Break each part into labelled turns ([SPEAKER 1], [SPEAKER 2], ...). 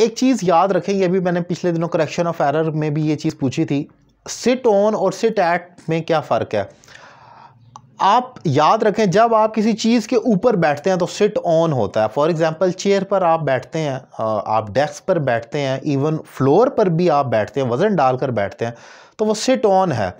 [SPEAKER 1] एक चीज़ याद रखें ये भी मैंने पिछले दिनों करेक्शन ऑफ एरर में भी ये चीज़ पूछी थी सिट ऑन और सिट एट में क्या फ़र्क है आप याद रखें जब आप किसी चीज़ के ऊपर बैठते हैं तो सिट ऑन होता है फॉर एग्ज़ाम्पल चेयर पर आप बैठते हैं आप डेस्क पर बैठते हैं इवन फ्लोर पर भी आप बैठते हैं वज़न डालकर बैठते हैं तो वो सिट ऑन है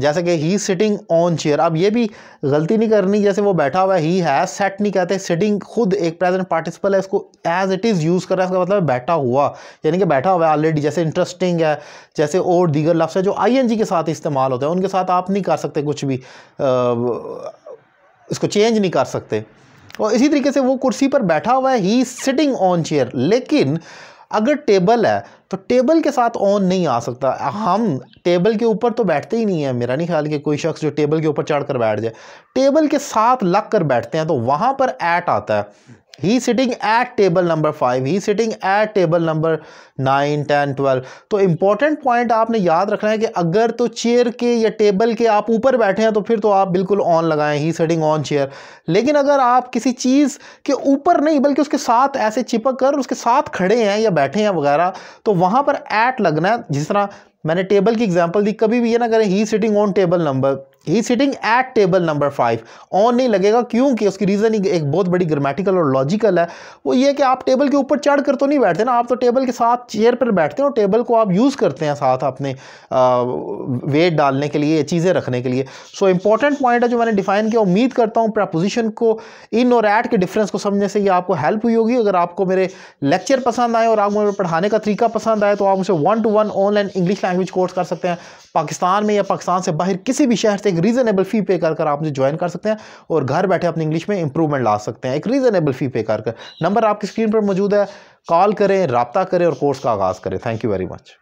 [SPEAKER 1] जैसे कि ही सिटिंग ऑन चेयर अब ये भी गलती नहीं करनी जैसे वो बैठा हुआ है ही हैज सेट नहीं कहते सिटिंग खुद एक प्रेजेंट पार्टिसिपल है इसको एज इट इज़ यूज़ कर रहा है इसका मतलब बैठा हुआ यानी कि बैठा हुआ है ऑलरेडी जैसे इंटरेस्टिंग है जैसे और दीगर लफ्स है जो आई के साथ इस्तेमाल होते हैं उनके साथ आप नहीं कर सकते कुछ भी इसको चेंज नहीं कर सकते और इसी तरीके से वो कुर्सी पर बैठा हुआ है ही सिटिंग ऑन चेयर लेकिन अगर टेबल है तो टेबल के साथ ऑन नहीं आ सकता हम टेबल के ऊपर तो बैठते ही नहीं है मेरा नहीं ख्याल कि कोई शख्स जो टेबल के ऊपर चढ़ कर बैठ जाए टेबल के साथ लग कर बैठते हैं तो वहाँ पर ऐट आता है ही sitting at table number five ही sitting at table number nine ten twelve तो इंपॉर्टेंट पॉइंट आपने याद रखना है कि अगर तो चेयर के या टेबल के आप ऊपर बैठे हैं तो फिर तो आप बिल्कुल ऑन लगाएं ही सिटिंग ऑन चेयर लेकिन अगर आप किसी चीज़ के ऊपर नहीं बल्कि उसके साथ ऐसे चिपक कर उसके साथ खड़े हैं या बैठे हैं वगैरह तो वहाँ पर ऐट लगना है जिस तरह मैंने टेबल की एग्जाम्पल दी कभी भी ये ना करें ही सिटिंग ऑन टेबल नंबर ही sitting at table number five on नहीं लगेगा क्योंकि उसकी रीज़न एक बहुत बड़ी ग्रामेटिकल और लॉजिकल है वो ये कि आप टेबल के ऊपर चढ़ कर तो नहीं बैठते ना आप तो टेबल के साथ चेयर पर बैठते हैं और टेबल को आप यूज़ करते हैं साथ अपने वेट डालने के लिए चीज़ें रखने के लिए सो इंपॉर्टेंट पॉइंट है जो मैंने डिफाइन किया उम्मीद करता हूँ प्रपोजिशन को इन और एट के डिफरेंस को समझने से ये आपको हेल्प हुई होगी अगर आपको मेरे लेक्चर पसंद आए और आपको मेरे पढ़ाने का तरीका पसंद आए तो आप उसे one to one online English language course कर सकते हैं पाकिस्तान में या पाकिस्तान से बाहर किसी भी शहर से एक रीजनेबल फी पे कर आप मुझे ज्वाइन कर सकते हैं और घर बैठे अपने इंग्लिश में इंप्रूवमेंट ला सकते हैं एक रीजनेबल फी पे कर नंबर आपकी स्क्रीन पर मौजूद है कॉल करें रबता करें और कोर्स का आगाज़ करें थैंक यू वेरी मच